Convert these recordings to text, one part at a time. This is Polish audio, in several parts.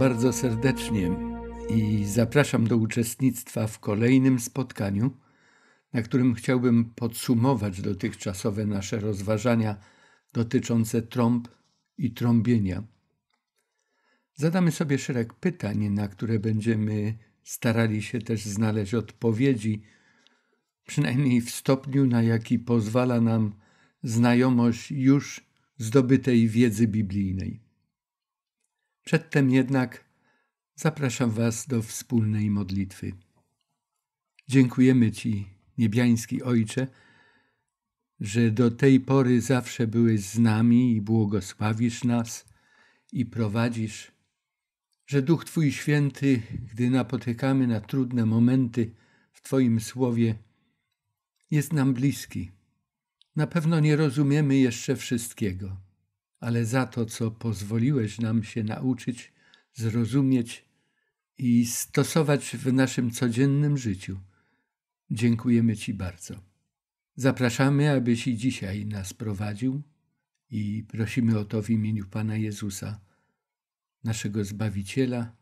bardzo serdecznie i zapraszam do uczestnictwa w kolejnym spotkaniu, na którym chciałbym podsumować dotychczasowe nasze rozważania dotyczące trąb i trąbienia. Zadamy sobie szereg pytań, na które będziemy starali się też znaleźć odpowiedzi, przynajmniej w stopniu, na jaki pozwala nam znajomość już zdobytej wiedzy biblijnej. Przedtem jednak zapraszam Was do wspólnej modlitwy. Dziękujemy Ci, niebiański Ojcze, że do tej pory zawsze byłeś z nami i błogosławisz nas i prowadzisz, że Duch Twój Święty, gdy napotykamy na trudne momenty w Twoim Słowie, jest nam bliski. Na pewno nie rozumiemy jeszcze wszystkiego ale za to, co pozwoliłeś nam się nauczyć, zrozumieć i stosować w naszym codziennym życiu. Dziękujemy Ci bardzo. Zapraszamy, abyś i dzisiaj nas prowadził i prosimy o to w imieniu Pana Jezusa, naszego Zbawiciela,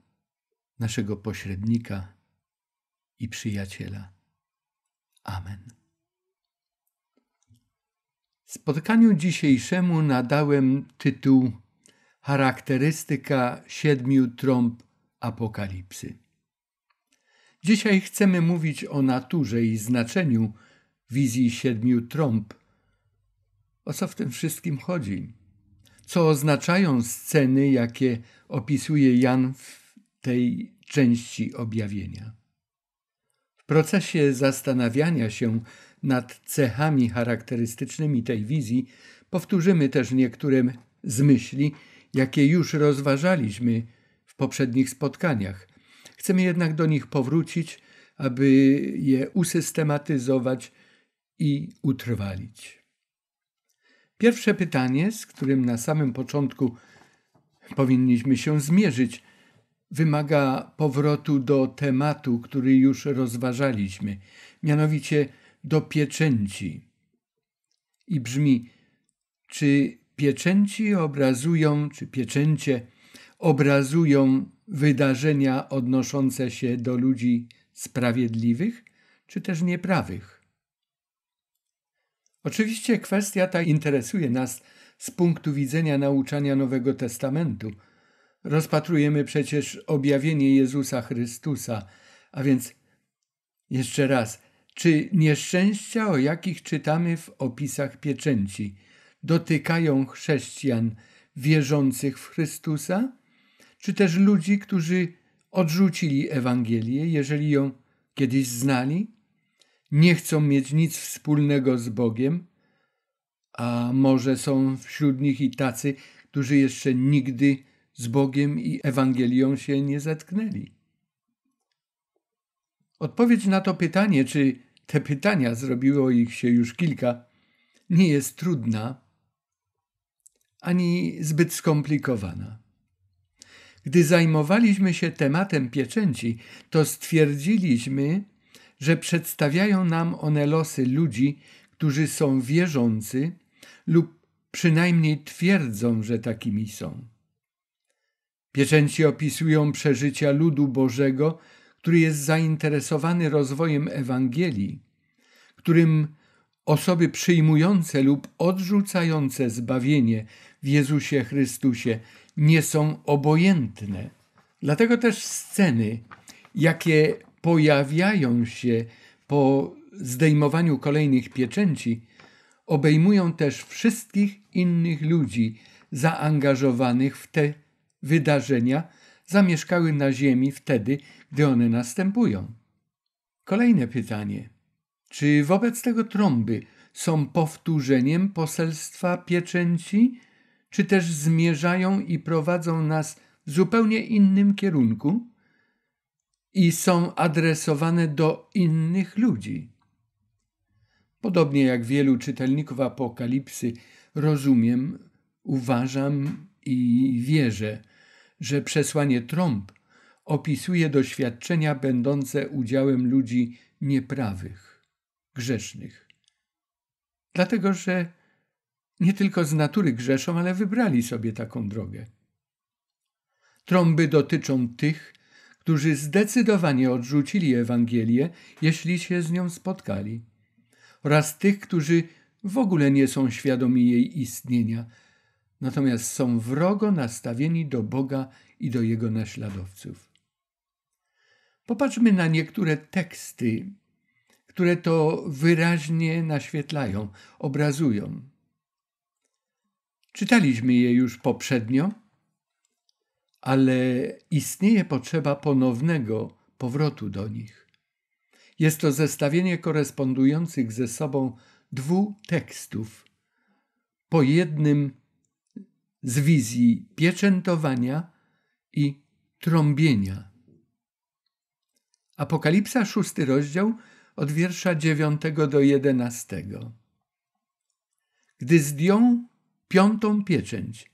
naszego pośrednika i przyjaciela. Amen. Spotkaniu dzisiejszemu nadałem tytuł Charakterystyka siedmiu trąb Apokalipsy. Dzisiaj chcemy mówić o naturze i znaczeniu wizji siedmiu trąb. O co w tym wszystkim chodzi? Co oznaczają sceny, jakie opisuje Jan w tej części objawienia? W procesie zastanawiania się nad cechami charakterystycznymi tej wizji, powtórzymy też niektóre z myśli, jakie już rozważaliśmy w poprzednich spotkaniach. Chcemy jednak do nich powrócić, aby je usystematyzować i utrwalić. Pierwsze pytanie, z którym na samym początku powinniśmy się zmierzyć, wymaga powrotu do tematu, który już rozważaliśmy, mianowicie do pieczęci. I brzmi, czy pieczęci obrazują, czy pieczęcie obrazują wydarzenia odnoszące się do ludzi sprawiedliwych, czy też nieprawych? Oczywiście kwestia ta interesuje nas z punktu widzenia nauczania Nowego Testamentu. Rozpatrujemy przecież objawienie Jezusa Chrystusa, a więc jeszcze raz, czy nieszczęścia, o jakich czytamy w opisach pieczęci, dotykają chrześcijan wierzących w Chrystusa, czy też ludzi, którzy odrzucili Ewangelię, jeżeli ją kiedyś znali, nie chcą mieć nic wspólnego z Bogiem, a może są wśród nich i tacy, którzy jeszcze nigdy z Bogiem i Ewangelią się nie zetknęli. Odpowiedź na to pytanie, czy te pytania, zrobiło ich się już kilka, nie jest trudna ani zbyt skomplikowana. Gdy zajmowaliśmy się tematem pieczęci, to stwierdziliśmy, że przedstawiają nam one losy ludzi, którzy są wierzący lub przynajmniej twierdzą, że takimi są. Pieczęci opisują przeżycia ludu Bożego który jest zainteresowany rozwojem Ewangelii, którym osoby przyjmujące lub odrzucające zbawienie w Jezusie Chrystusie nie są obojętne. Dlatego też sceny, jakie pojawiają się po zdejmowaniu kolejnych pieczęci, obejmują też wszystkich innych ludzi zaangażowanych w te wydarzenia, zamieszkały na Ziemi wtedy, gdy one następują. Kolejne pytanie. Czy wobec tego trąby są powtórzeniem poselstwa pieczęci, czy też zmierzają i prowadzą nas w zupełnie innym kierunku i są adresowane do innych ludzi? Podobnie jak wielu czytelników Apokalipsy, rozumiem, uważam i wierzę, że przesłanie trąb opisuje doświadczenia będące udziałem ludzi nieprawych, grzesznych. Dlatego, że nie tylko z natury grzeszą, ale wybrali sobie taką drogę. Trąby dotyczą tych, którzy zdecydowanie odrzucili Ewangelię, jeśli się z nią spotkali, oraz tych, którzy w ogóle nie są świadomi jej istnienia, natomiast są wrogo nastawieni do Boga i do Jego naśladowców. Popatrzmy na niektóre teksty, które to wyraźnie naświetlają, obrazują. Czytaliśmy je już poprzednio, ale istnieje potrzeba ponownego powrotu do nich. Jest to zestawienie korespondujących ze sobą dwóch tekstów, po jednym z wizji pieczętowania i trąbienia. Apokalipsa, szósty rozdział, od wiersza dziewiątego do jedenastego. Gdy zdjął piątą pieczęć,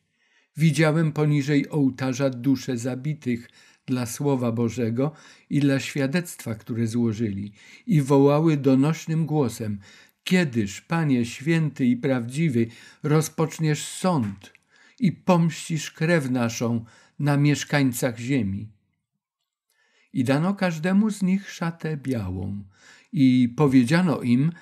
widziałem poniżej ołtarza dusze zabitych dla Słowa Bożego i dla świadectwa, które złożyli, i wołały donośnym głosem: Kiedyż, Panie święty i prawdziwy, rozpoczniesz sąd? i pomścisz krew naszą na mieszkańcach ziemi. I dano każdemu z nich szatę białą, i powiedziano im,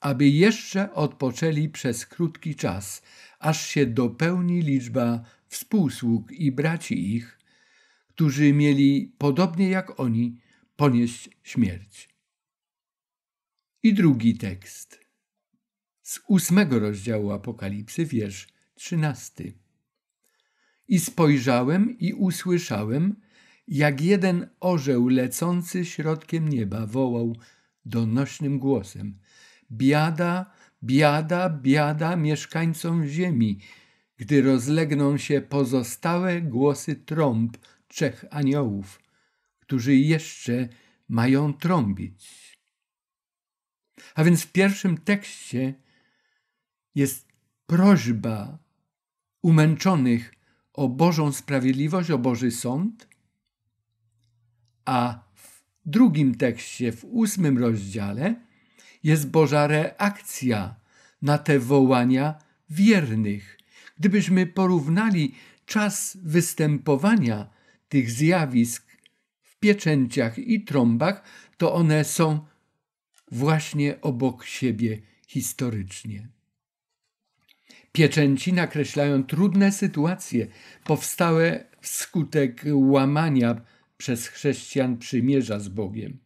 aby jeszcze odpoczęli przez krótki czas, aż się dopełni liczba współsług i braci ich, którzy mieli, podobnie jak oni, ponieść śmierć. I drugi tekst. Z ósmego rozdziału Apokalipsy, wiersz trzynasty. I spojrzałem i usłyszałem, jak jeden orzeł lecący środkiem nieba wołał donośnym głosem: Biada, biada, biada mieszkańcom ziemi, gdy rozlegną się pozostałe głosy trąb trzech aniołów, którzy jeszcze mają trąbić. A więc w pierwszym tekście jest prośba umęczonych o Bożą sprawiedliwość, o Boży sąd, a w drugim tekście, w ósmym rozdziale, jest Boża reakcja na te wołania wiernych. Gdybyśmy porównali czas występowania tych zjawisk w pieczęciach i trąbach, to one są właśnie obok siebie historycznie. Pieczęci nakreślają trudne sytuacje powstałe wskutek łamania przez chrześcijan przymierza z Bogiem.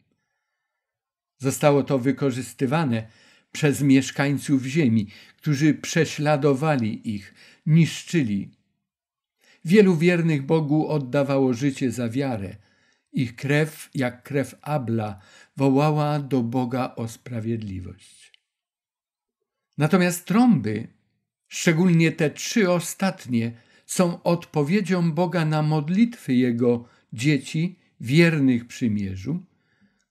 Zostało to wykorzystywane przez mieszkańców ziemi, którzy prześladowali ich, niszczyli. Wielu wiernych Bogu oddawało życie za wiarę. Ich krew, jak krew Abla, wołała do Boga o sprawiedliwość. Natomiast trąby Szczególnie te trzy ostatnie są odpowiedzią Boga na modlitwy Jego dzieci wiernych przymierzu,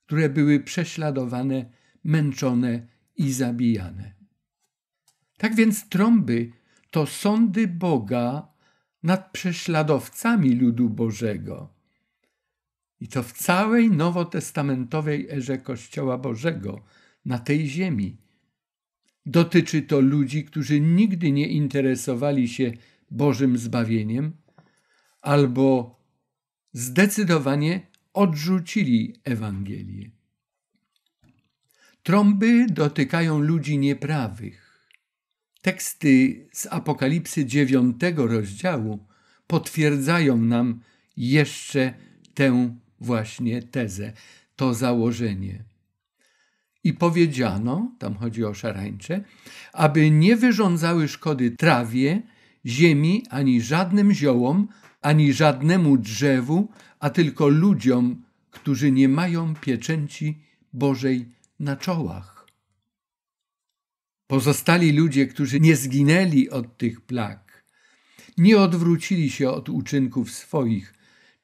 które były prześladowane, męczone i zabijane. Tak więc trąby to sądy Boga nad prześladowcami ludu Bożego. I to w całej nowotestamentowej erze Kościoła Bożego na tej ziemi Dotyczy to ludzi, którzy nigdy nie interesowali się Bożym zbawieniem albo zdecydowanie odrzucili Ewangelię. Trąby dotykają ludzi nieprawych. Teksty z Apokalipsy 9 rozdziału potwierdzają nam jeszcze tę właśnie tezę, to założenie i powiedziano, tam chodzi o szarańcze, aby nie wyrządzały szkody trawie, ziemi, ani żadnym ziołom, ani żadnemu drzewu, a tylko ludziom, którzy nie mają pieczęci Bożej na czołach. Pozostali ludzie, którzy nie zginęli od tych plag, nie odwrócili się od uczynków swoich,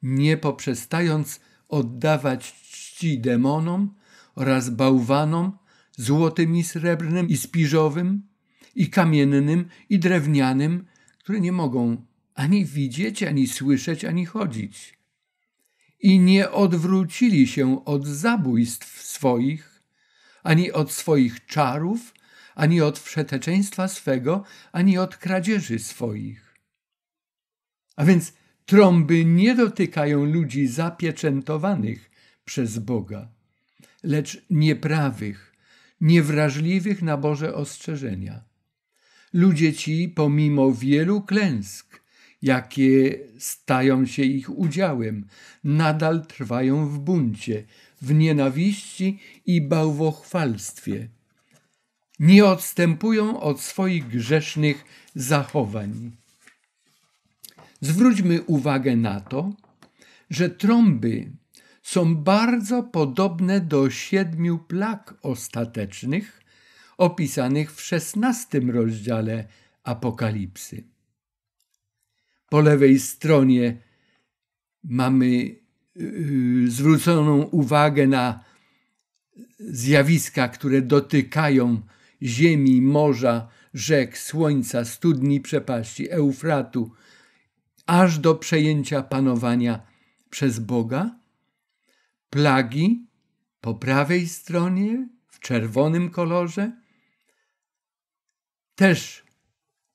nie poprzestając oddawać czci demonom, oraz bałwanom, złotym i srebrnym i spiżowym i kamiennym i drewnianym, które nie mogą ani widzieć, ani słyszeć, ani chodzić. I nie odwrócili się od zabójstw swoich, ani od swoich czarów, ani od wszeteczeństwa swego, ani od kradzieży swoich. A więc trąby nie dotykają ludzi zapieczętowanych przez Boga lecz nieprawych, niewrażliwych na Boże ostrzeżenia. Ludzie ci, pomimo wielu klęsk, jakie stają się ich udziałem, nadal trwają w buncie, w nienawiści i bałwochwalstwie. Nie odstępują od swoich grzesznych zachowań. Zwróćmy uwagę na to, że trąby są bardzo podobne do siedmiu plag ostatecznych opisanych w XVI rozdziale Apokalipsy. Po lewej stronie mamy yy, zwróconą uwagę na zjawiska, które dotykają ziemi, morza, rzek, słońca, studni przepaści, Eufratu, aż do przejęcia panowania przez Boga, plagi po prawej stronie w czerwonym kolorze, też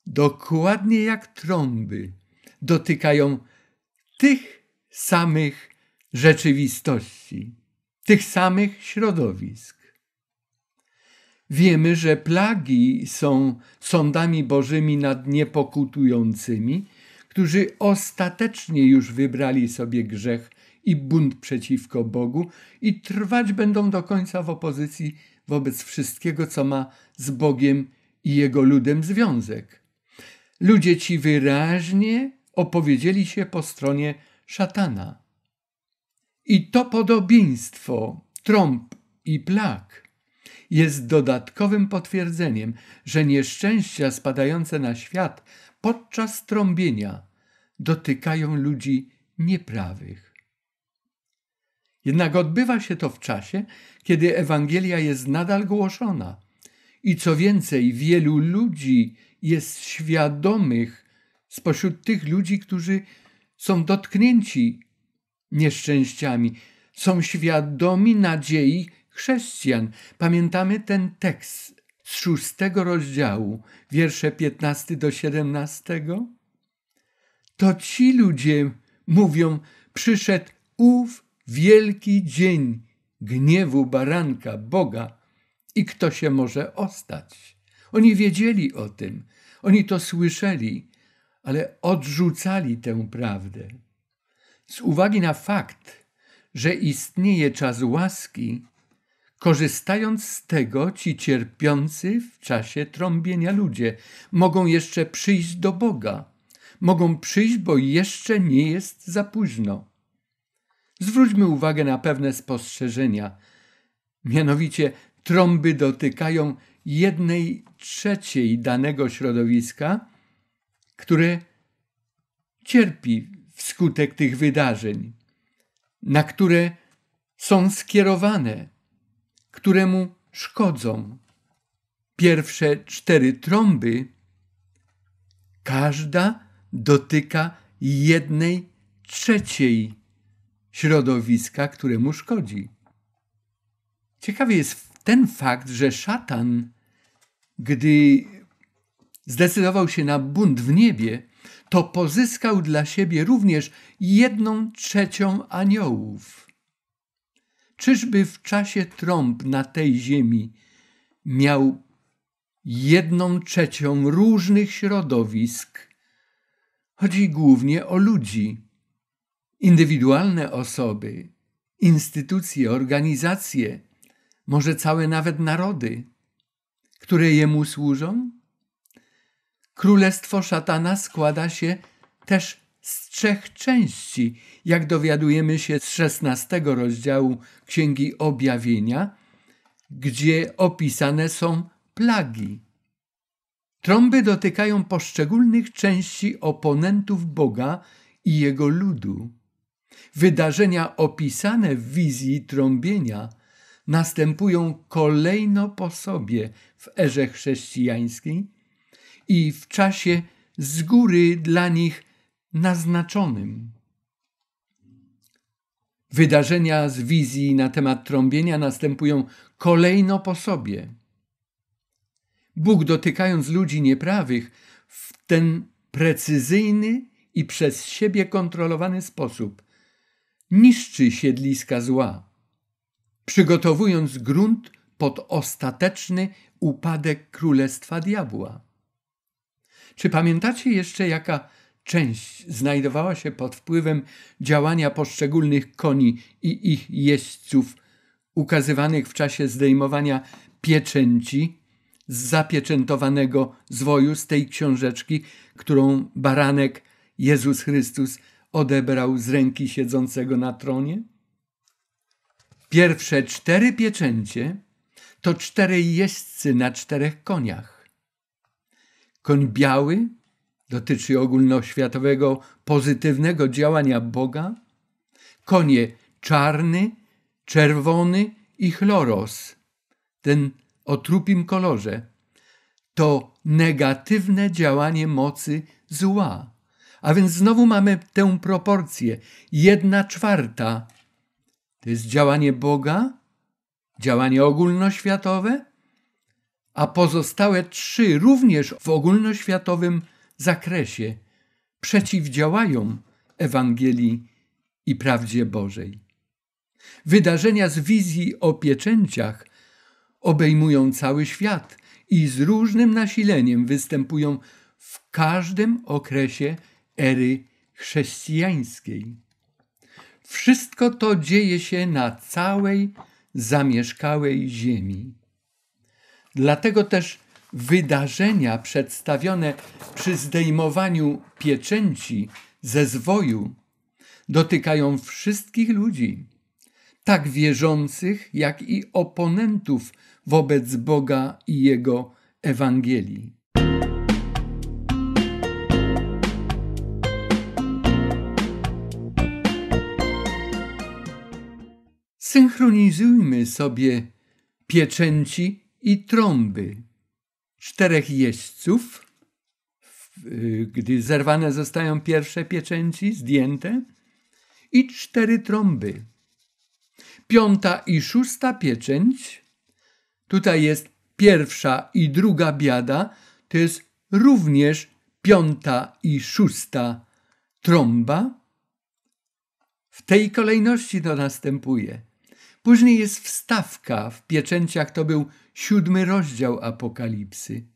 dokładnie jak trąby dotykają tych samych rzeczywistości, tych samych środowisk. Wiemy, że plagi są sądami bożymi nad niepokutującymi, którzy ostatecznie już wybrali sobie grzech i bunt przeciwko Bogu i trwać będą do końca w opozycji wobec wszystkiego, co ma z Bogiem i jego ludem związek. Ludzie ci wyraźnie opowiedzieli się po stronie szatana. I to podobieństwo trąb i plag jest dodatkowym potwierdzeniem, że nieszczęścia spadające na świat podczas trąbienia dotykają ludzi nieprawych. Jednak odbywa się to w czasie, kiedy Ewangelia jest nadal głoszona. I co więcej, wielu ludzi jest świadomych spośród tych ludzi, którzy są dotknięci nieszczęściami, są świadomi nadziei chrześcijan. Pamiętamy ten tekst z szóstego rozdziału, wiersze 15 do 17? To ci ludzie mówią, przyszedł ów wielki dzień gniewu baranka Boga i kto się może ostać. Oni wiedzieli o tym, oni to słyszeli, ale odrzucali tę prawdę. Z uwagi na fakt, że istnieje czas łaski, korzystając z tego ci cierpiący w czasie trąbienia ludzie mogą jeszcze przyjść do Boga. Mogą przyjść, bo jeszcze nie jest za późno. Zwróćmy uwagę na pewne spostrzeżenia. Mianowicie trąby dotykają jednej trzeciej danego środowiska, które cierpi wskutek tych wydarzeń, na które są skierowane, któremu szkodzą. Pierwsze cztery trąby, każda dotyka jednej trzeciej środowiska, które mu szkodzi. Ciekawy jest ten fakt, że szatan, gdy zdecydował się na bunt w niebie, to pozyskał dla siebie również jedną trzecią aniołów. Czyżby w czasie trąb na tej ziemi miał jedną trzecią różnych środowisk? Chodzi głównie o ludzi indywidualne osoby, instytucje, organizacje, może całe nawet narody, które jemu służą? Królestwo szatana składa się też z trzech części, jak dowiadujemy się z szesnastego rozdziału Księgi Objawienia, gdzie opisane są plagi. Trąby dotykają poszczególnych części oponentów Boga i jego ludu. Wydarzenia opisane w wizji trąbienia następują kolejno po sobie w erze chrześcijańskiej i w czasie z góry dla nich naznaczonym. Wydarzenia z wizji na temat trąbienia następują kolejno po sobie. Bóg dotykając ludzi nieprawych w ten precyzyjny i przez siebie kontrolowany sposób niszczy siedliska zła, przygotowując grunt pod ostateczny upadek królestwa diabła. Czy pamiętacie jeszcze, jaka część znajdowała się pod wpływem działania poszczególnych koni i ich jeźdźców, ukazywanych w czasie zdejmowania pieczęci z zapieczętowanego zwoju z tej książeczki, którą baranek Jezus Chrystus odebrał z ręki siedzącego na tronie? Pierwsze cztery pieczęcie to czterej jeźdźcy na czterech koniach. Koń biały dotyczy ogólnoświatowego pozytywnego działania Boga. Konie czarny, czerwony i chloros, ten o trupim kolorze, to negatywne działanie mocy zła a więc znowu mamy tę proporcję. Jedna czwarta to jest działanie Boga, działanie ogólnoświatowe, a pozostałe trzy również w ogólnoświatowym zakresie przeciwdziałają Ewangelii i prawdzie Bożej. Wydarzenia z wizji o pieczęciach obejmują cały świat i z różnym nasileniem występują w każdym okresie ery chrześcijańskiej. Wszystko to dzieje się na całej zamieszkałej ziemi. Dlatego też wydarzenia przedstawione przy zdejmowaniu pieczęci ze zwoju dotykają wszystkich ludzi, tak wierzących, jak i oponentów wobec Boga i Jego Ewangelii. synchronizujmy sobie pieczęci i trąby czterech jeźdźców, y, gdy zerwane zostają pierwsze pieczęci, zdjęte, i cztery trąby. Piąta i szósta pieczęć, tutaj jest pierwsza i druga biada, to jest również piąta i szósta trąba. W tej kolejności to następuje. Później jest wstawka, w pieczęciach to był siódmy rozdział Apokalipsy.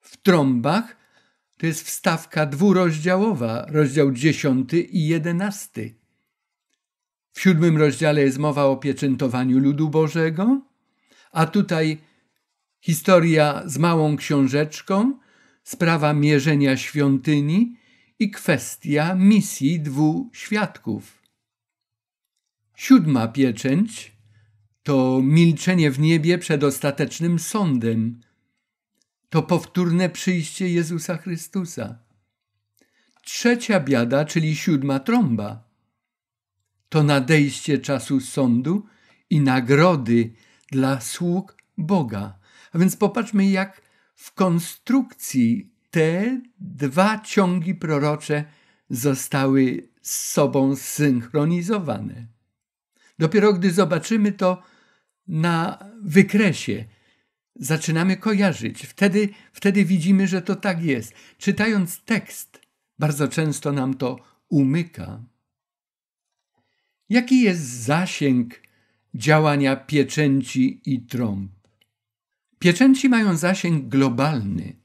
W trąbach to jest wstawka dwurozdziałowa, rozdział dziesiąty i jedenasty. W siódmym rozdziale jest mowa o pieczętowaniu ludu Bożego, a tutaj historia z małą książeczką, sprawa mierzenia świątyni i kwestia misji dwóch świadków. Siódma pieczęć to milczenie w niebie przed ostatecznym sądem. To powtórne przyjście Jezusa Chrystusa. Trzecia biada, czyli siódma trąba, to nadejście czasu sądu i nagrody dla sług Boga. A więc popatrzmy, jak w konstrukcji te dwa ciągi prorocze zostały z sobą synchronizowane. Dopiero gdy zobaczymy to na wykresie, zaczynamy kojarzyć. Wtedy, wtedy widzimy, że to tak jest. Czytając tekst, bardzo często nam to umyka. Jaki jest zasięg działania pieczęci i trąb? Pieczęci mają zasięg globalny,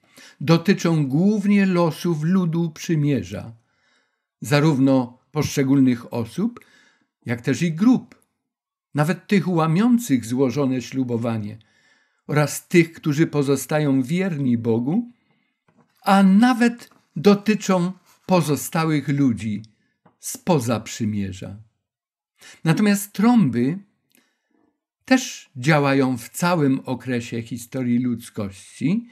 dotyczą głównie losów ludu przymierza, zarówno poszczególnych osób, jak też i grup nawet tych łamiących złożone ślubowanie oraz tych, którzy pozostają wierni Bogu, a nawet dotyczą pozostałych ludzi spoza przymierza. Natomiast trąby też działają w całym okresie historii ludzkości,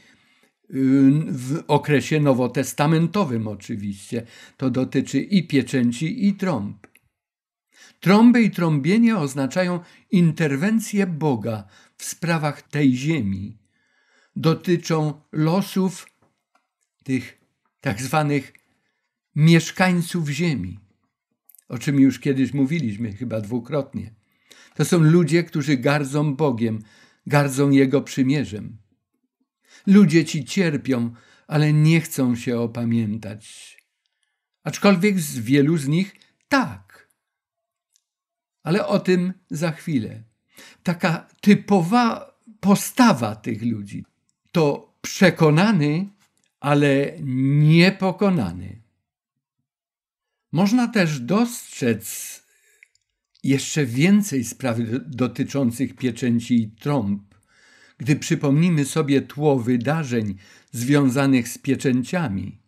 w okresie nowotestamentowym oczywiście. To dotyczy i pieczęci, i trąb. Trąby i trąbienie oznaczają interwencję Boga w sprawach tej ziemi. Dotyczą losów tych tak zwanych mieszkańców ziemi, o czym już kiedyś mówiliśmy, chyba dwukrotnie. To są ludzie, którzy gardzą Bogiem, gardzą Jego przymierzem. Ludzie ci cierpią, ale nie chcą się opamiętać. Aczkolwiek z wielu z nich tak ale o tym za chwilę. Taka typowa postawa tych ludzi to przekonany, ale niepokonany. Można też dostrzec jeszcze więcej spraw dotyczących pieczęci i trąb, gdy przypomnimy sobie tło wydarzeń związanych z pieczęciami.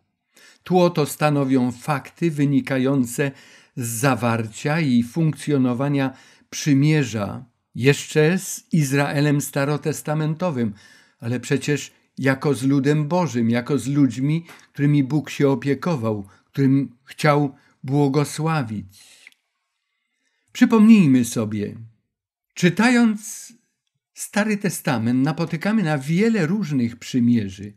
Tło to stanowią fakty wynikające z zawarcia i funkcjonowania przymierza jeszcze z Izraelem starotestamentowym, ale przecież jako z ludem Bożym, jako z ludźmi, którymi Bóg się opiekował, którym chciał błogosławić. Przypomnijmy sobie, czytając Stary Testament, napotykamy na wiele różnych przymierzy,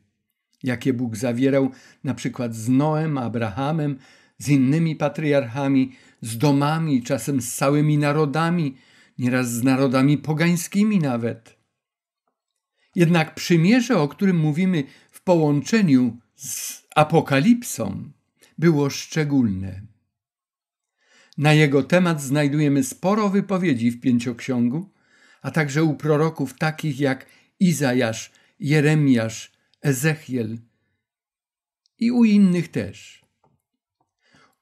jakie Bóg zawierał, na przykład z Noem, Abrahamem, z innymi patriarchami, z domami, czasem z całymi narodami, nieraz z narodami pogańskimi nawet. Jednak przymierze, o którym mówimy w połączeniu z apokalipsą, było szczególne. Na jego temat znajdujemy sporo wypowiedzi w pięcioksiągu, a także u proroków takich jak Izajasz, Jeremiasz, Ezechiel i u innych też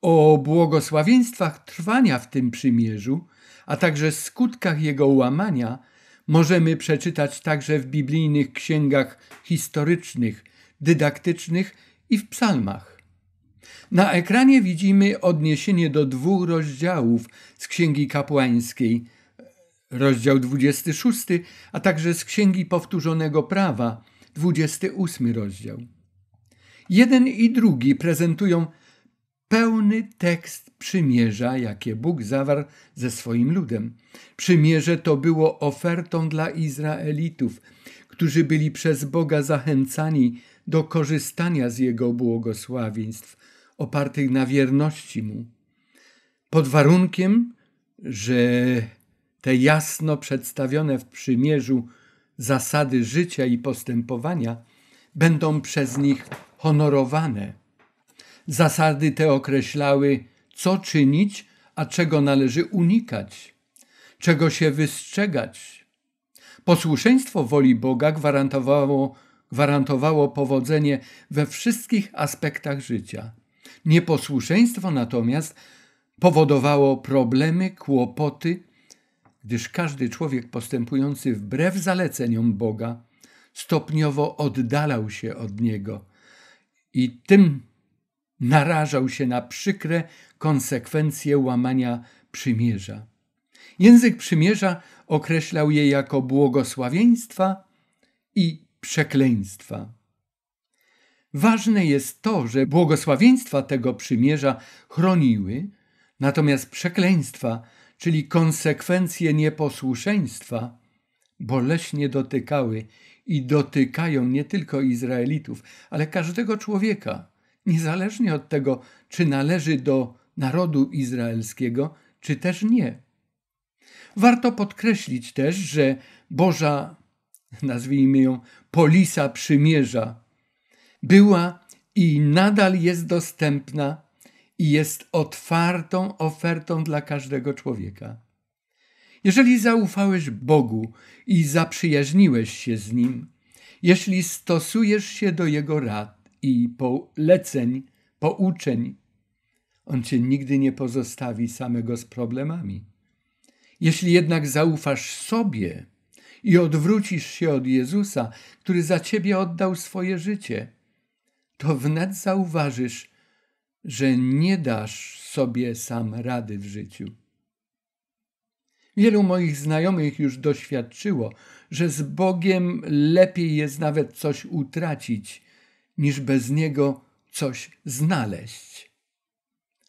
o błogosławieństwach trwania w tym przymierzu, a także skutkach jego łamania, możemy przeczytać także w biblijnych księgach historycznych, dydaktycznych i w psalmach. Na ekranie widzimy odniesienie do dwóch rozdziałów z Księgi Kapłańskiej, rozdział 26, a także z Księgi Powtórzonego Prawa, 28 rozdział. Jeden i drugi prezentują pełny tekst przymierza, jakie Bóg zawarł ze swoim ludem. Przymierze to było ofertą dla Izraelitów, którzy byli przez Boga zachęcani do korzystania z Jego błogosławieństw, opartych na wierności Mu. Pod warunkiem, że te jasno przedstawione w przymierzu zasady życia i postępowania będą przez nich honorowane. Zasady te określały, co czynić, a czego należy unikać, czego się wystrzegać. Posłuszeństwo woli Boga gwarantowało, gwarantowało powodzenie we wszystkich aspektach życia. Nieposłuszeństwo natomiast powodowało problemy, kłopoty, gdyż każdy człowiek postępujący wbrew zaleceniom Boga stopniowo oddalał się od Niego i tym narażał się na przykre konsekwencje łamania przymierza. Język przymierza określał je jako błogosławieństwa i przekleństwa. Ważne jest to, że błogosławieństwa tego przymierza chroniły, natomiast przekleństwa, czyli konsekwencje nieposłuszeństwa, boleśnie dotykały i dotykają nie tylko Izraelitów, ale każdego człowieka niezależnie od tego, czy należy do narodu izraelskiego, czy też nie. Warto podkreślić też, że Boża, nazwijmy ją, polisa przymierza, była i nadal jest dostępna i jest otwartą ofertą dla każdego człowieka. Jeżeli zaufałeś Bogu i zaprzyjaźniłeś się z Nim, jeśli stosujesz się do Jego rad, i poleceń, pouczeń. On cię nigdy nie pozostawi samego z problemami. Jeśli jednak zaufasz sobie i odwrócisz się od Jezusa, który za ciebie oddał swoje życie, to wnet zauważysz, że nie dasz sobie sam rady w życiu. Wielu moich znajomych już doświadczyło, że z Bogiem lepiej jest nawet coś utracić, niż bez niego coś znaleźć.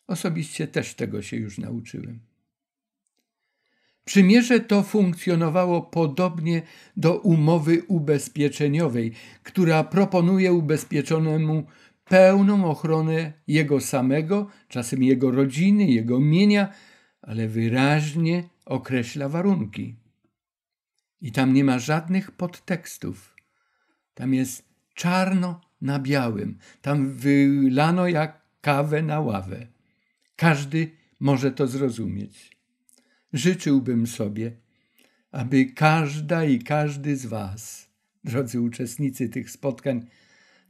Osobiście też tego się już nauczyłem. Przymierze to funkcjonowało podobnie do umowy ubezpieczeniowej, która proponuje ubezpieczonemu pełną ochronę jego samego, czasem jego rodziny, jego mienia, ale wyraźnie określa warunki. I tam nie ma żadnych podtekstów. Tam jest czarno na białym. Tam wylano jak kawę na ławę. Każdy może to zrozumieć. Życzyłbym sobie, aby każda i każdy z Was, drodzy uczestnicy tych spotkań,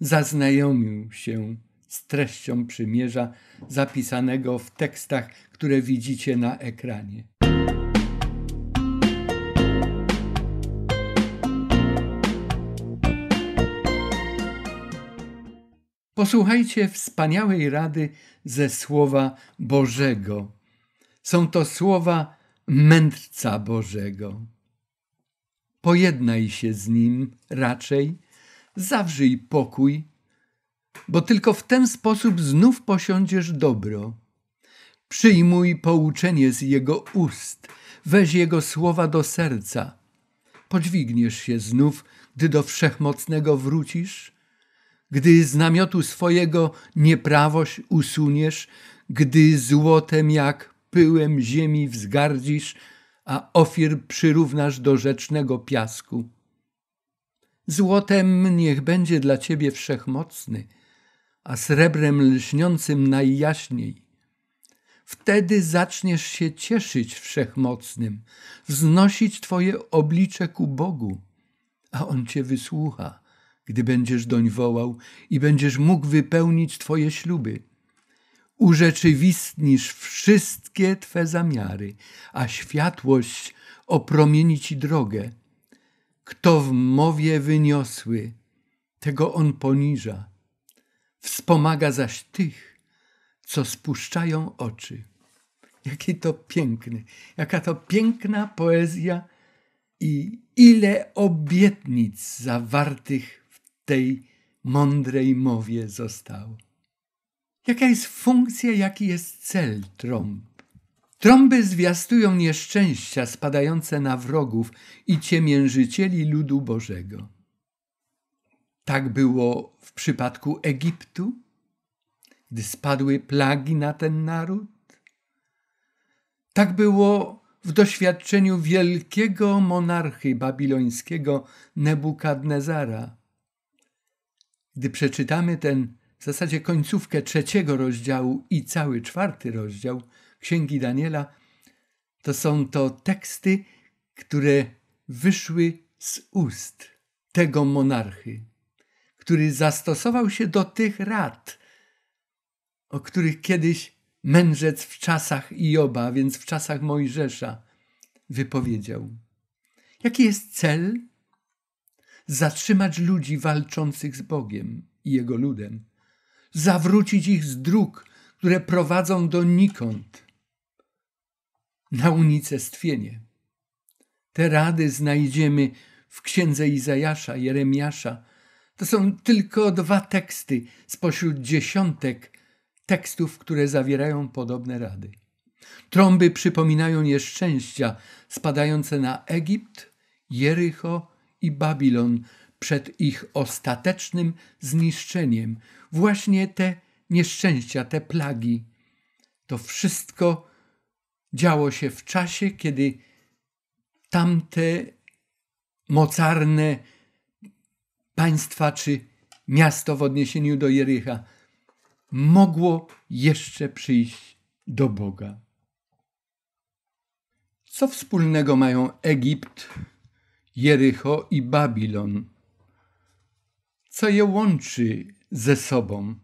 zaznajomił się z treścią przymierza zapisanego w tekstach, które widzicie na ekranie. Posłuchajcie wspaniałej rady ze Słowa Bożego. Są to słowa mędrca Bożego. Pojednaj się z nim raczej, zawrzyj pokój, bo tylko w ten sposób znów posiądziesz dobro. Przyjmuj pouczenie z jego ust, weź jego słowa do serca. Podźwigniesz się znów, gdy do wszechmocnego wrócisz gdy z namiotu swojego nieprawość usuniesz, gdy złotem jak pyłem ziemi wzgardzisz, a ofir przyrównasz do rzecznego piasku. Złotem niech będzie dla ciebie wszechmocny, a srebrem lśniącym najjaśniej. Wtedy zaczniesz się cieszyć wszechmocnym, wznosić twoje oblicze ku Bogu, a On cię wysłucha gdy będziesz doń wołał i będziesz mógł wypełnić Twoje śluby. Urzeczywistnisz wszystkie Twe zamiary, a światłość opromieni Ci drogę. Kto w mowie wyniosły, tego on poniża. Wspomaga zaś tych, co spuszczają oczy. Jaki to piękny, jaka to piękna poezja i ile obietnic zawartych tej mądrej mowie zostało. Jaka jest funkcja, jaki jest cel trąb? Trąby zwiastują nieszczęścia spadające na wrogów i ciemiężycieli ludu Bożego. Tak było w przypadku Egiptu, gdy spadły plagi na ten naród. Tak było w doświadczeniu wielkiego monarchy babilońskiego Nebukadnezara gdy przeczytamy ten w zasadzie końcówkę trzeciego rozdziału i cały czwarty rozdział Księgi Daniela, to są to teksty, które wyszły z ust tego monarchy, który zastosował się do tych rad, o których kiedyś mędrzec w czasach Ioba, więc w czasach Mojżesza, wypowiedział. Jaki jest cel zatrzymać ludzi walczących z Bogiem i Jego ludem, zawrócić ich z dróg, które prowadzą donikąd, na unicestwienie. Te rady znajdziemy w księdze Izajasza, Jeremiasza. To są tylko dwa teksty spośród dziesiątek tekstów, które zawierają podobne rady. Trąby przypominają nieszczęścia spadające na Egipt, Jericho i Babilon przed ich ostatecznym zniszczeniem. Właśnie te nieszczęścia, te plagi. To wszystko działo się w czasie, kiedy tamte mocarne państwa czy miasto w odniesieniu do Jericha mogło jeszcze przyjść do Boga. Co wspólnego mają Egipt Jericho i Babilon. Co je łączy ze sobą?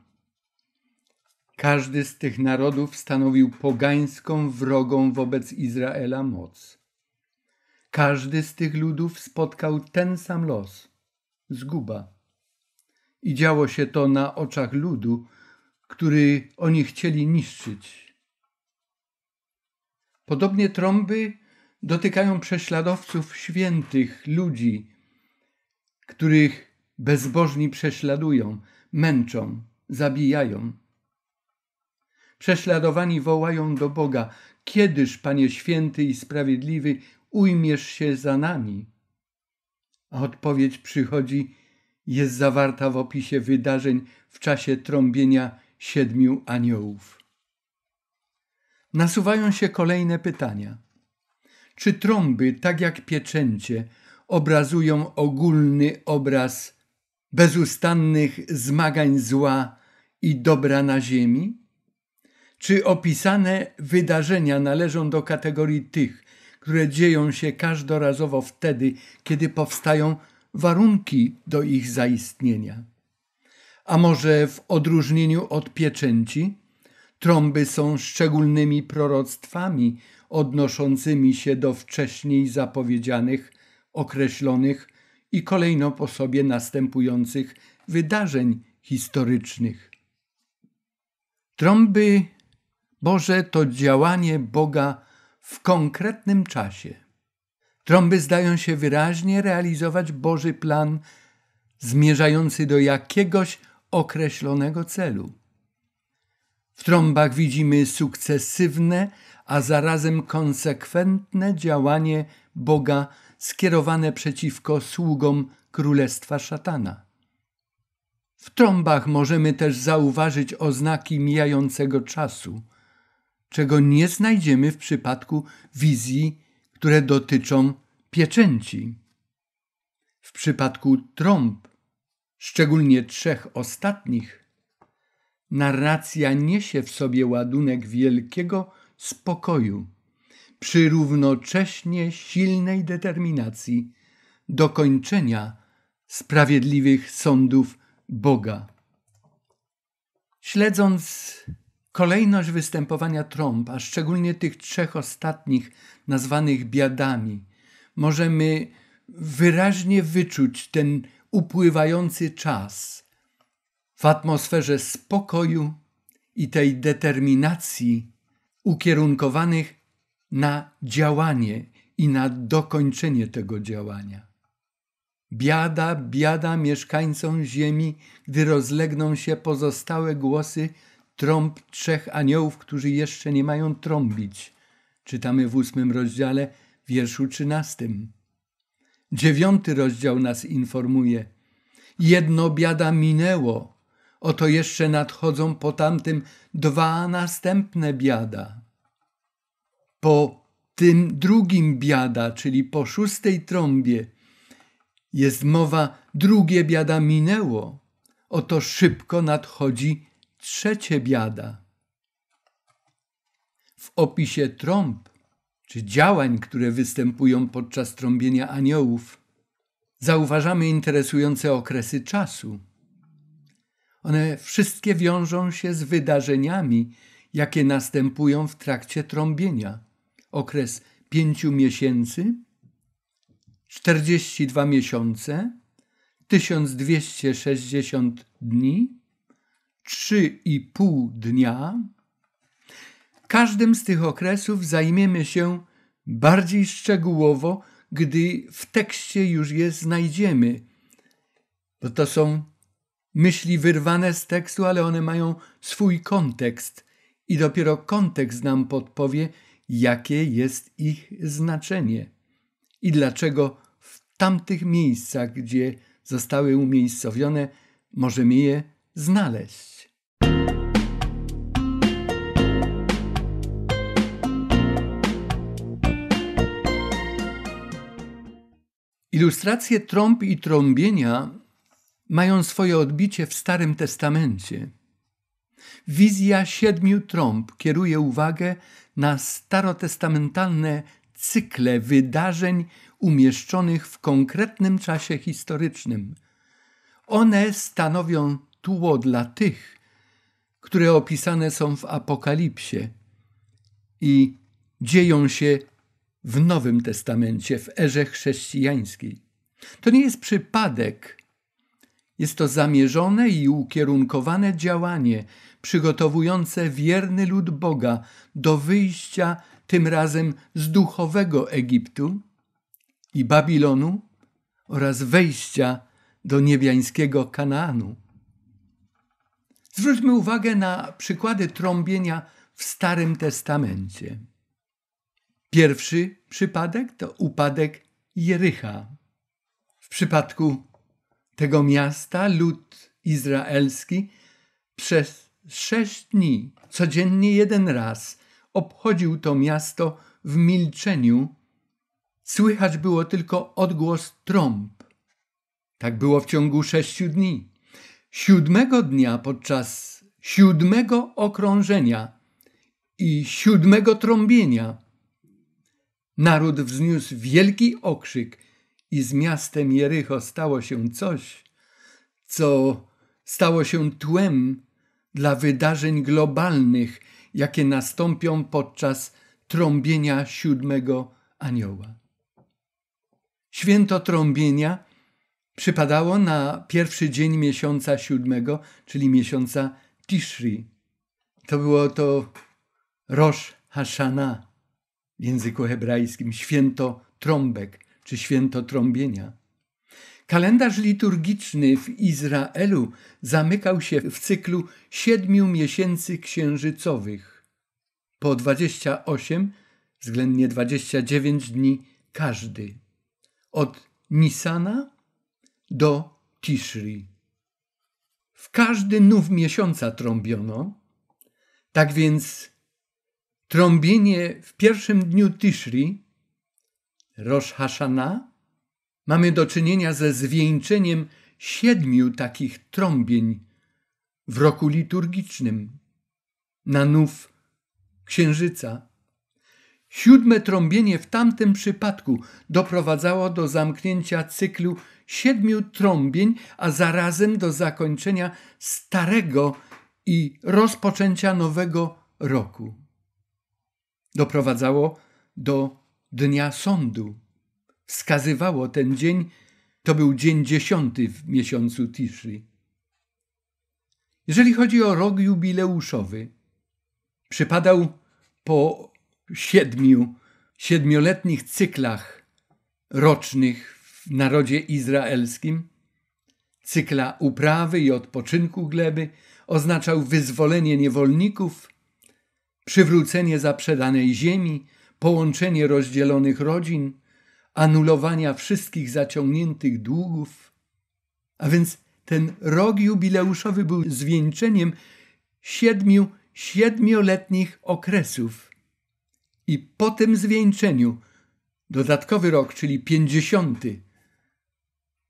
Każdy z tych narodów stanowił pogańską wrogą wobec Izraela moc. Każdy z tych ludów spotkał ten sam los zguba. I działo się to na oczach ludu, który oni chcieli niszczyć. Podobnie trąby dotykają prześladowców świętych, ludzi, których bezbożni prześladują, męczą, zabijają. Prześladowani wołają do Boga: Kiedyż, Panie święty i sprawiedliwy, ujmiesz się za nami? A odpowiedź przychodzi, jest zawarta w opisie wydarzeń w czasie trąbienia siedmiu aniołów. Nasuwają się kolejne pytania czy trąby, tak jak pieczęcie, obrazują ogólny obraz bezustannych zmagań zła i dobra na ziemi? Czy opisane wydarzenia należą do kategorii tych, które dzieją się każdorazowo wtedy, kiedy powstają warunki do ich zaistnienia? A może w odróżnieniu od pieczęci, trąby są szczególnymi proroctwami odnoszącymi się do wcześniej zapowiedzianych, określonych i kolejno po sobie następujących wydarzeń historycznych. Trąby Boże to działanie Boga w konkretnym czasie. Trąby zdają się wyraźnie realizować Boży plan zmierzający do jakiegoś określonego celu. W trąbach widzimy sukcesywne a zarazem konsekwentne działanie Boga skierowane przeciwko sługom królestwa szatana. W trąbach możemy też zauważyć oznaki mijającego czasu, czego nie znajdziemy w przypadku wizji, które dotyczą pieczęci. W przypadku trąb, szczególnie trzech ostatnich, narracja niesie w sobie ładunek wielkiego spokoju, przy równocześnie silnej determinacji dokończenia sprawiedliwych sądów Boga. Śledząc kolejność występowania trąb, a szczególnie tych trzech ostatnich nazwanych biadami, możemy wyraźnie wyczuć ten upływający czas w atmosferze spokoju i tej determinacji ukierunkowanych na działanie i na dokończenie tego działania. Biada, biada mieszkańcom ziemi, gdy rozlegną się pozostałe głosy trąb trzech aniołów, którzy jeszcze nie mają trąbić. Czytamy w ósmym rozdziale, wierszu trzynastym. Dziewiąty rozdział nas informuje. Jedno biada minęło, Oto jeszcze nadchodzą po tamtym dwa następne biada. Po tym drugim biada, czyli po szóstej trąbie, jest mowa drugie biada minęło. Oto szybko nadchodzi trzecie biada. W opisie trąb czy działań, które występują podczas trąbienia aniołów, zauważamy interesujące okresy czasu. One wszystkie wiążą się z wydarzeniami, jakie następują w trakcie trąbienia. Okres pięciu miesięcy, 42 miesiące, 1260 dni, 3,5 dnia. Każdym z tych okresów zajmiemy się bardziej szczegółowo, gdy w tekście już je znajdziemy, bo to są myśli wyrwane z tekstu, ale one mają swój kontekst i dopiero kontekst nam podpowie, jakie jest ich znaczenie i dlaczego w tamtych miejscach, gdzie zostały umiejscowione, możemy je znaleźć. Ilustracje trąb i trąbienia mają swoje odbicie w Starym Testamencie. Wizja siedmiu trąb kieruje uwagę na starotestamentalne cykle wydarzeń umieszczonych w konkretnym czasie historycznym. One stanowią tło dla tych, które opisane są w Apokalipsie i dzieją się w Nowym Testamencie, w erze chrześcijańskiej. To nie jest przypadek, jest to zamierzone i ukierunkowane działanie przygotowujące wierny lud Boga do wyjścia tym razem z duchowego Egiptu i Babilonu oraz wejścia do niebiańskiego Kanaanu. Zwróćmy uwagę na przykłady trąbienia w Starym Testamencie. Pierwszy przypadek to upadek Jericha. W przypadku tego miasta lud izraelski przez sześć dni, codziennie jeden raz, obchodził to miasto w milczeniu. Słychać było tylko odgłos trąb. Tak było w ciągu sześciu dni. Siódmego dnia podczas siódmego okrążenia i siódmego trąbienia naród wzniósł wielki okrzyk – i z miastem Jericho stało się coś, co stało się tłem dla wydarzeń globalnych, jakie nastąpią podczas trąbienia siódmego anioła. Święto trąbienia przypadało na pierwszy dzień miesiąca siódmego, czyli miesiąca Tishri. To było to Rosh Hashana w języku hebrajskim, święto trąbek czy święto trąbienia. Kalendarz liturgiczny w Izraelu zamykał się w cyklu siedmiu miesięcy księżycowych, po 28, względnie 29 dni każdy, od Nisana do Tishri. W każdy nów miesiąca trąbiono, tak więc trąbienie w pierwszym dniu Tishri Rosh Hashana mamy do czynienia ze zwieńczeniem siedmiu takich trąbień w roku liturgicznym na nów księżyca. Siódme trąbienie w tamtym przypadku doprowadzało do zamknięcia cyklu siedmiu trąbień, a zarazem do zakończenia starego i rozpoczęcia nowego roku. Doprowadzało do dnia sądu. Skazywało ten dzień, to był dzień dziesiąty w miesiącu Tiszy. Jeżeli chodzi o rok jubileuszowy, przypadał po siedmiu, siedmioletnich cyklach rocznych w narodzie izraelskim, cykla uprawy i odpoczynku gleby, oznaczał wyzwolenie niewolników, przywrócenie zaprzedanej ziemi, połączenie rozdzielonych rodzin, anulowania wszystkich zaciągniętych długów. A więc ten rok jubileuszowy był zwieńczeniem siedmiu siedmioletnich okresów. I po tym zwieńczeniu dodatkowy rok, czyli pięćdziesiąty,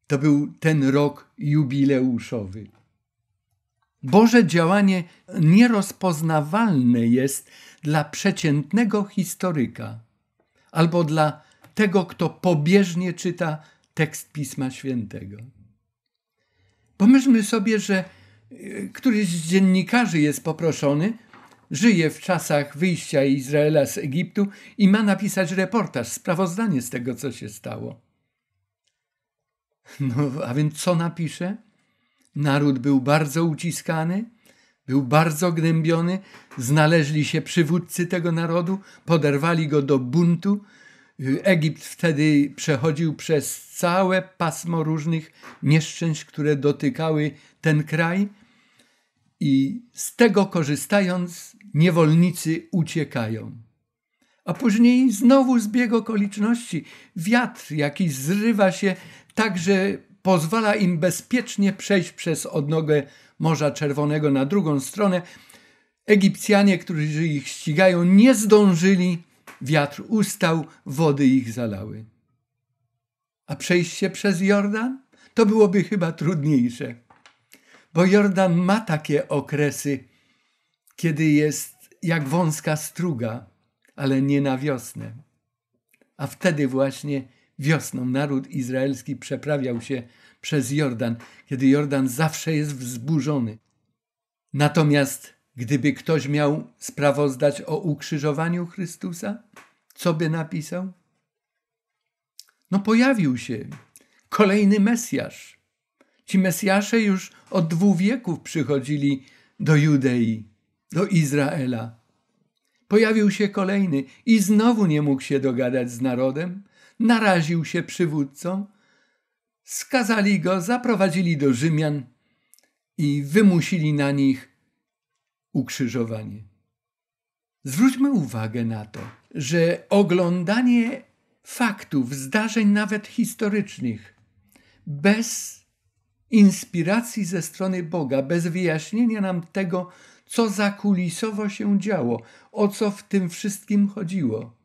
to był ten rok jubileuszowy. Boże działanie nierozpoznawalne jest dla przeciętnego historyka albo dla tego, kto pobieżnie czyta tekst Pisma Świętego. Pomyślmy sobie, że e, któryś z dziennikarzy jest poproszony, żyje w czasach wyjścia Izraela z Egiptu i ma napisać reportaż, sprawozdanie z tego, co się stało. No, a więc co napisze? Naród był bardzo uciskany, był bardzo gnębiony, znaleźli się przywódcy tego narodu, poderwali go do buntu. Egipt wtedy przechodził przez całe pasmo różnych nieszczęść, które dotykały ten kraj, i z tego korzystając, niewolnicy uciekają. A później znowu zbieg okoliczności, wiatr jakiś zrywa się tak, że pozwala im bezpiecznie przejść przez odnogę Morza Czerwonego na drugą stronę. Egipcjanie, którzy ich ścigają, nie zdążyli, wiatr ustał, wody ich zalały. A przejście przez Jordan to byłoby chyba trudniejsze, bo Jordan ma takie okresy, kiedy jest jak wąska struga, ale nie na wiosnę. A wtedy właśnie Wiosną naród izraelski przeprawiał się przez Jordan, kiedy Jordan zawsze jest wzburzony. Natomiast gdyby ktoś miał sprawozdać o ukrzyżowaniu Chrystusa, co by napisał? No, pojawił się kolejny Mesjasz. Ci Mesjasze już od dwóch wieków przychodzili do Judei, do Izraela. Pojawił się kolejny i znowu nie mógł się dogadać z narodem, naraził się przywódcom, skazali go, zaprowadzili do Rzymian i wymusili na nich ukrzyżowanie. Zwróćmy uwagę na to, że oglądanie faktów, zdarzeń nawet historycznych, bez inspiracji ze strony Boga, bez wyjaśnienia nam tego, co zakulisowo się działo, o co w tym wszystkim chodziło,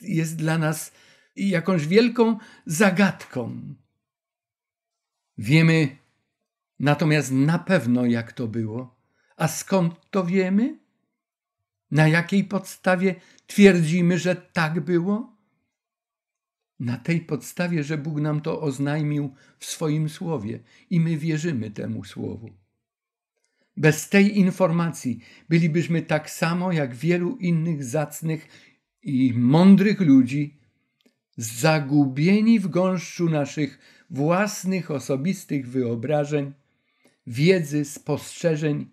jest dla nas jakąś wielką zagadką. Wiemy natomiast na pewno, jak to było. A skąd to wiemy? Na jakiej podstawie twierdzimy, że tak było? Na tej podstawie, że Bóg nam to oznajmił w swoim słowie i my wierzymy temu słowu. Bez tej informacji bylibyśmy tak samo jak wielu innych zacnych i mądrych ludzi, zagubieni w gąszczu naszych własnych osobistych wyobrażeń, wiedzy, spostrzeżeń,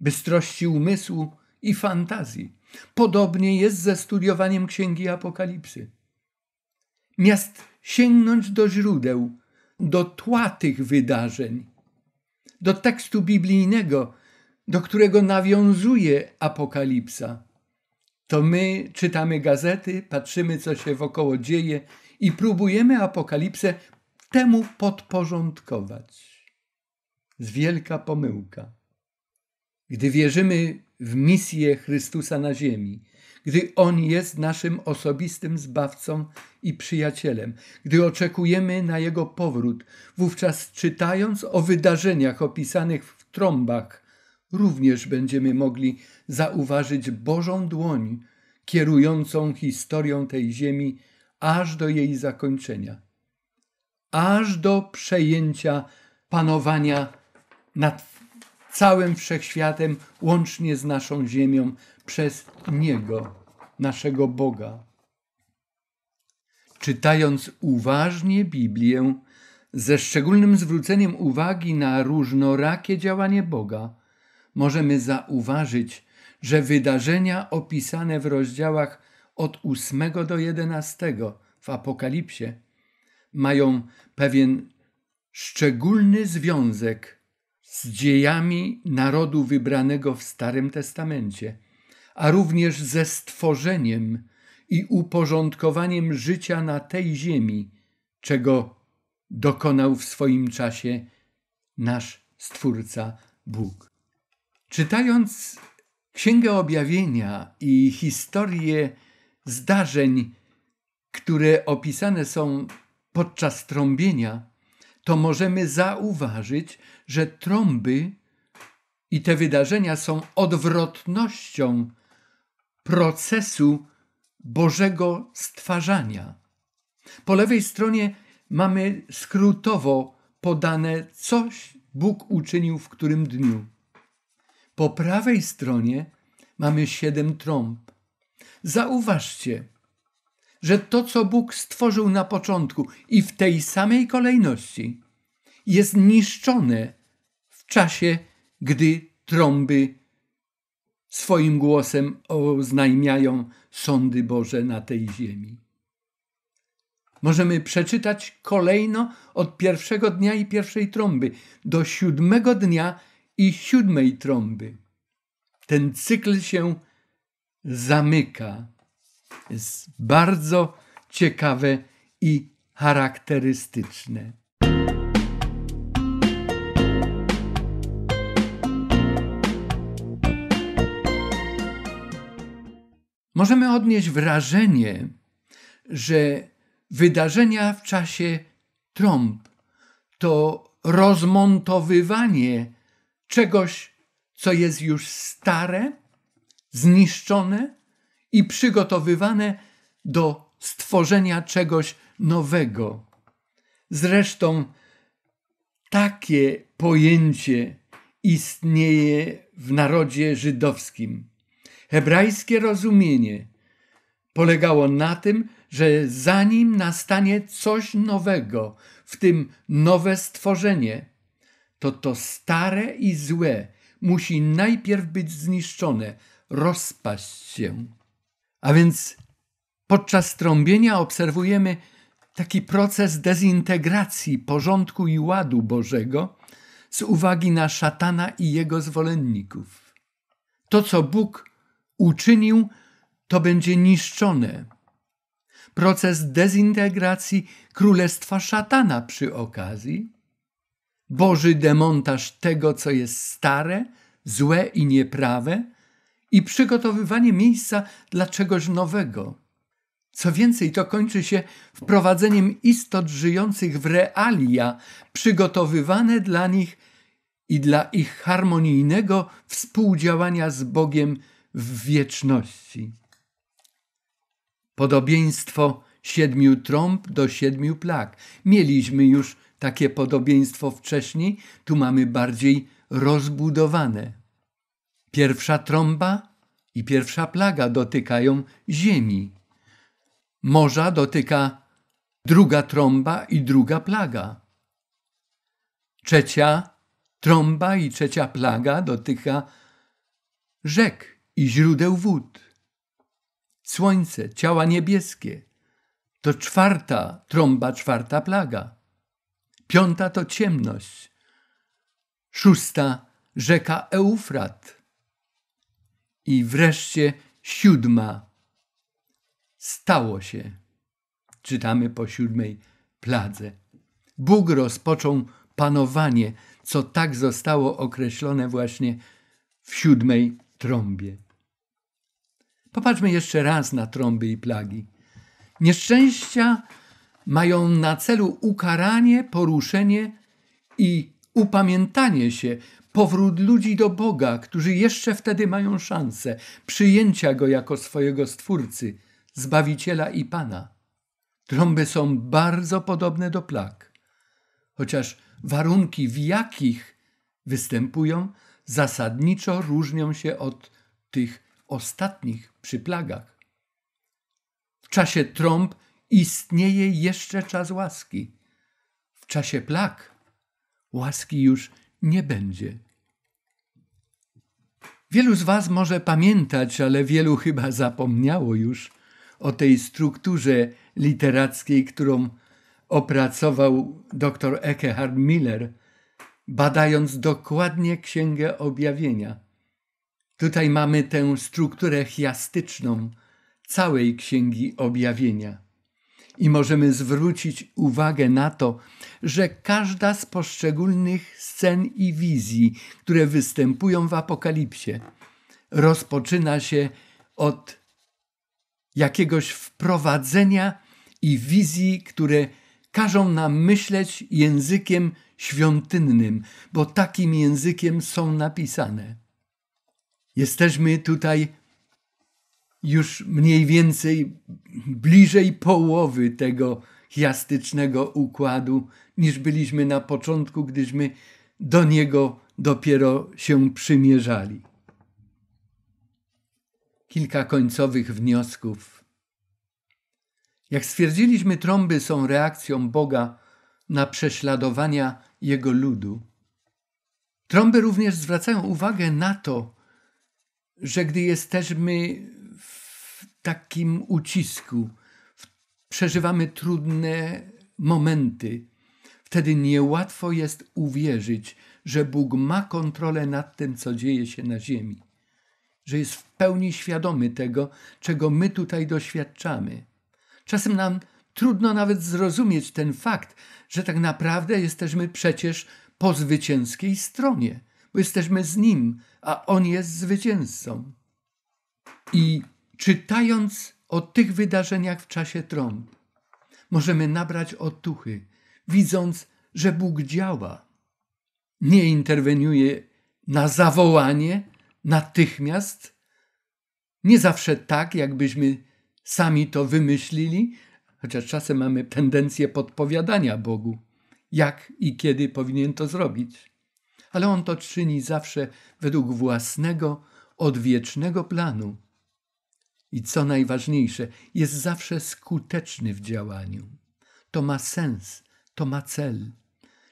bystrości umysłu i fantazji. Podobnie jest ze studiowaniem Księgi Apokalipsy. Miast sięgnąć do źródeł, do tła tych wydarzeń, do tekstu biblijnego, do którego nawiązuje Apokalipsa to my czytamy gazety, patrzymy, co się wokoło dzieje i próbujemy apokalipsę temu podporządkować. Z wielka pomyłka. Gdy wierzymy w misję Chrystusa na ziemi, gdy On jest naszym osobistym zbawcą i przyjacielem, gdy oczekujemy na Jego powrót, wówczas czytając o wydarzeniach opisanych w trąbach również będziemy mogli zauważyć Bożą dłoń kierującą historią tej ziemi aż do jej zakończenia, aż do przejęcia panowania nad całym wszechświatem, łącznie z naszą ziemią, przez Niego, naszego Boga. Czytając uważnie Biblię, ze szczególnym zwróceniem uwagi na różnorakie działanie Boga, możemy zauważyć, że wydarzenia opisane w rozdziałach od 8 do 11 w Apokalipsie mają pewien szczególny związek z dziejami narodu wybranego w Starym Testamencie, a również ze stworzeniem i uporządkowaniem życia na tej ziemi, czego dokonał w swoim czasie nasz Stwórca Bóg. Czytając Księgę Objawienia i historię zdarzeń, które opisane są podczas trąbienia, to możemy zauważyć, że trąby i te wydarzenia są odwrotnością procesu Bożego stwarzania. Po lewej stronie mamy skrótowo podane, coś Bóg uczynił w którym dniu. Po prawej stronie mamy siedem trąb. Zauważcie, że to, co Bóg stworzył na początku i w tej samej kolejności, jest niszczone w czasie, gdy trąby swoim głosem oznajmiają sądy Boże na tej ziemi. Możemy przeczytać kolejno od pierwszego dnia i pierwszej trąby do siódmego dnia i siódmej trąby. Ten cykl się zamyka. Jest bardzo ciekawe i charakterystyczne. Możemy odnieść wrażenie, że wydarzenia w czasie trąb to rozmontowywanie czegoś, co jest już stare, zniszczone i przygotowywane do stworzenia czegoś nowego. Zresztą takie pojęcie istnieje w narodzie żydowskim. Hebrajskie rozumienie polegało na tym, że zanim nastanie coś nowego, w tym nowe stworzenie, to to stare i złe musi najpierw być zniszczone, rozpaść się. A więc podczas trąbienia obserwujemy taki proces dezintegracji porządku i ładu Bożego z uwagi na szatana i jego zwolenników. To, co Bóg uczynił, to będzie niszczone. Proces dezintegracji królestwa szatana przy okazji Boży demontaż tego, co jest stare, złe i nieprawe, i przygotowywanie miejsca dla czegoś nowego. Co więcej, to kończy się wprowadzeniem istot żyjących w realia, przygotowywane dla nich i dla ich harmonijnego współdziałania z Bogiem w wieczności. Podobieństwo siedmiu trąb do siedmiu plag. Mieliśmy już takie podobieństwo wcześniej, tu mamy bardziej rozbudowane. Pierwsza trąba i pierwsza plaga dotykają ziemi. Morza dotyka druga trąba i druga plaga. Trzecia trąba i trzecia plaga dotyka rzek i źródeł wód. Słońce, ciała niebieskie. To czwarta trąba, czwarta plaga. Piąta to ciemność. Szósta rzeka Eufrat. I wreszcie siódma stało się. Czytamy po siódmej pladze. Bóg rozpoczął panowanie, co tak zostało określone właśnie w siódmej trąbie. Popatrzmy jeszcze raz na trąby i plagi. Nieszczęścia mają na celu ukaranie, poruszenie i upamiętanie się, powrót ludzi do Boga, którzy jeszcze wtedy mają szansę przyjęcia Go jako swojego Stwórcy, Zbawiciela i Pana. Trąby są bardzo podobne do plag, chociaż warunki, w jakich występują, zasadniczo różnią się od tych ostatnich przy plagach. W czasie trąb istnieje jeszcze czas łaski. W czasie plag łaski już nie będzie. Wielu z Was może pamiętać, ale wielu chyba zapomniało już o tej strukturze literackiej, którą opracował dr Ekehard Miller, badając dokładnie Księgę Objawienia. Tutaj mamy tę strukturę chiastyczną całej Księgi Objawienia i możemy zwrócić uwagę na to, że każda z poszczególnych scen i wizji, które występują w Apokalipsie, rozpoczyna się od jakiegoś wprowadzenia i wizji, które każą nam myśleć językiem świątynnym, bo takim językiem są napisane. Jesteśmy tutaj już mniej więcej bliżej połowy tego chiastycznego układu, niż byliśmy na początku, gdyśmy do niego dopiero się przymierzali. Kilka końcowych wniosków. Jak stwierdziliśmy, trąby są reakcją Boga na prześladowania jego ludu. Trąby również zwracają uwagę na to, że gdy jesteśmy takim ucisku. Przeżywamy trudne momenty. Wtedy niełatwo jest uwierzyć, że Bóg ma kontrolę nad tym, co dzieje się na Ziemi, że jest w pełni świadomy tego, czego my tutaj doświadczamy. Czasem nam trudno nawet zrozumieć ten fakt, że tak naprawdę jesteśmy przecież po zwycięskiej stronie, bo jesteśmy z Nim, a On jest zwycięzcą. I Czytając o tych wydarzeniach w czasie trąb, możemy nabrać otuchy, widząc, że Bóg działa. Nie interweniuje na zawołanie, natychmiast, nie zawsze tak, jakbyśmy sami to wymyślili, chociaż czasem mamy tendencję podpowiadania Bogu, jak i kiedy powinien to zrobić. Ale On to czyni zawsze według własnego, odwiecznego planu i co najważniejsze, jest zawsze skuteczny w działaniu. To ma sens, to ma cel.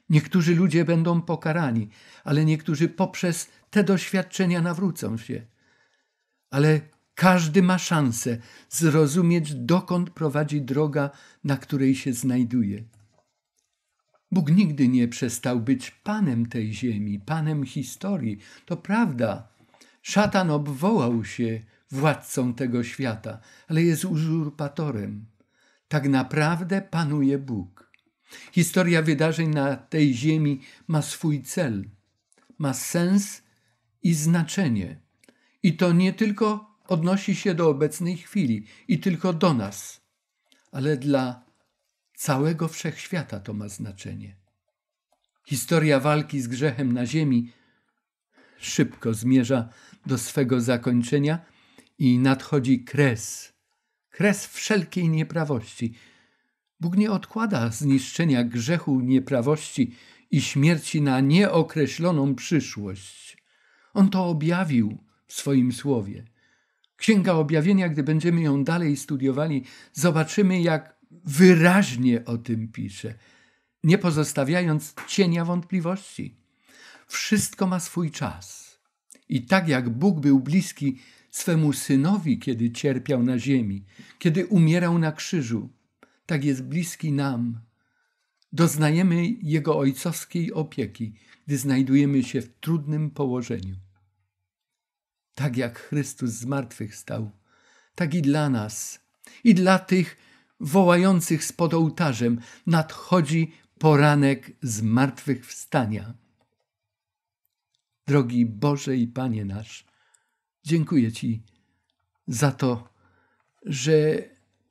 Niektórzy ludzie będą pokarani, ale niektórzy poprzez te doświadczenia nawrócą się. Ale każdy ma szansę zrozumieć, dokąd prowadzi droga, na której się znajduje. Bóg nigdy nie przestał być panem tej ziemi, panem historii. To prawda. Szatan obwołał się władcą tego świata, ale jest uzurpatorem. Tak naprawdę panuje Bóg. Historia wydarzeń na tej ziemi ma swój cel, ma sens i znaczenie. I to nie tylko odnosi się do obecnej chwili i tylko do nas, ale dla całego wszechświata to ma znaczenie. Historia walki z grzechem na ziemi szybko zmierza do swego zakończenia i nadchodzi kres, kres wszelkiej nieprawości. Bóg nie odkłada zniszczenia grzechu, nieprawości i śmierci na nieokreśloną przyszłość. On to objawił w swoim słowie. Księga Objawienia, gdy będziemy ją dalej studiowali, zobaczymy, jak wyraźnie o tym pisze, nie pozostawiając cienia wątpliwości. Wszystko ma swój czas. I tak jak Bóg był bliski swemu synowi, kiedy cierpiał na ziemi, kiedy umierał na krzyżu. Tak jest bliski nam. Doznajemy jego ojcowskiej opieki, gdy znajdujemy się w trudnym położeniu. Tak jak Chrystus stał, tak i dla nas, i dla tych wołających spod ołtarzem nadchodzi poranek zmartwychwstania. Drogi Boże i Panie nasz, Dziękuję Ci za to, że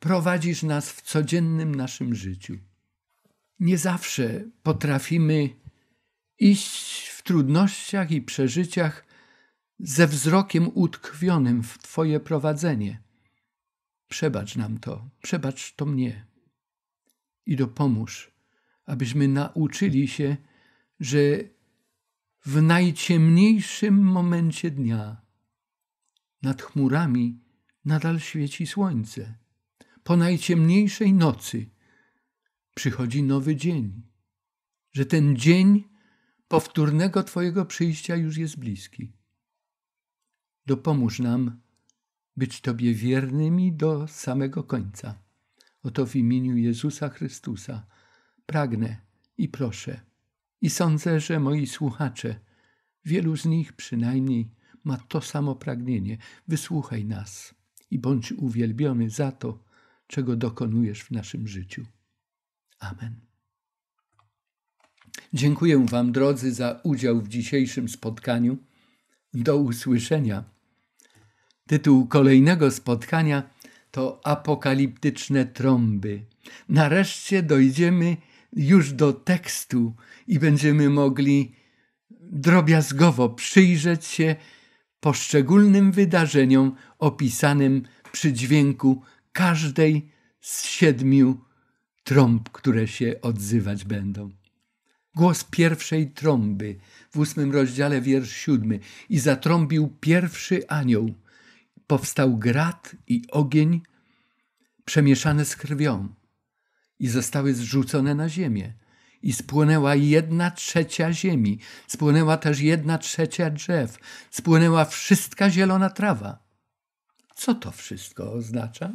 prowadzisz nas w codziennym naszym życiu. Nie zawsze potrafimy iść w trudnościach i przeżyciach ze wzrokiem utkwionym w Twoje prowadzenie. Przebacz nam to, przebacz to mnie i dopomóż, abyśmy nauczyli się, że w najciemniejszym momencie dnia nad chmurami nadal świeci słońce. Po najciemniejszej nocy przychodzi nowy dzień, że ten dzień powtórnego Twojego przyjścia już jest bliski. Dopomóż nam być Tobie wiernymi do samego końca. Oto w imieniu Jezusa Chrystusa pragnę i proszę. I sądzę, że moi słuchacze, wielu z nich przynajmniej, ma to samo pragnienie. Wysłuchaj nas i bądź uwielbiony za to, czego dokonujesz w naszym życiu. Amen. Dziękuję Wam, drodzy, za udział w dzisiejszym spotkaniu. Do usłyszenia. Tytuł kolejnego spotkania to Apokaliptyczne trąby. Nareszcie dojdziemy już do tekstu i będziemy mogli drobiazgowo przyjrzeć się poszczególnym wydarzeniom opisanym przy dźwięku każdej z siedmiu trąb, które się odzywać będą. Głos pierwszej trąby w ósmym rozdziale wiersz siódmy i zatrąbił pierwszy anioł. Powstał grat i ogień przemieszane z krwią i zostały zrzucone na ziemię i spłonęła jedna trzecia ziemi, spłonęła też jedna trzecia drzew, spłonęła wszystka zielona trawa. Co to wszystko oznacza?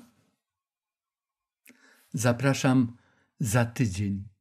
Zapraszam za tydzień.